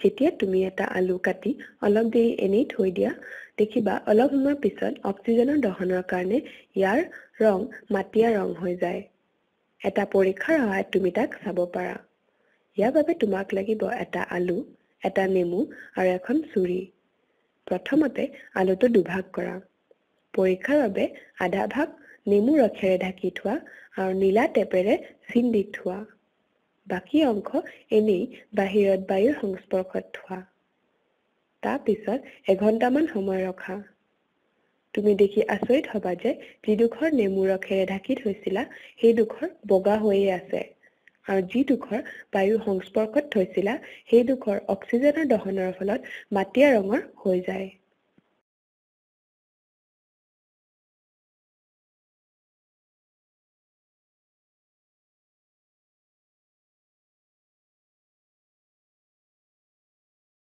যেতিয়া তুমি এটা আলু কাটি অলপ দেৰি এনেই থৈ দিয়া দেখিবা অলপ সময়ৰ পিছত অক্সিজেনৰ দহনৰ কাৰণে ইয়াৰ ৰং মাটিয়া ৰং হৈ যায় এটা পৰীক্ষাৰ সহায়ত তুমি তাক চাব পাৰা ইয়াৰ বাবে তোমাক লাগিব এটা আলু এটা নেমু আৰু এখন চুৰি প্ৰথমতে আলুটো দুভাগ কৰা পৰীক্ষাৰ বাবে আধা ভাগ নেমু ৰসেৰে ঢাকি থোৱা আৰু নীলা টেপেৰে চিন দি থোৱা বাকী অংশ এনেই বাহিৰত বায়ুৰ সংস্পৰ্শত থোৱা তাৰপিছত এঘণ্টামান সময় ৰখা তুমি দেখি আচৰিত হ'বা যে যিডোখৰ নেমু ৰসেৰে ঢাকি থৈছিলা সেইডোখৰ বগা হৈয়ে আছে আৰু যিডোখৰ বায়ুৰ সংস্পৰ্শত থৈছিলা সেইডোখৰ অক্সিজেনৰ দহনৰ ফলত মাটিয়া ৰঙৰ হৈ যায়